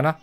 Nirvana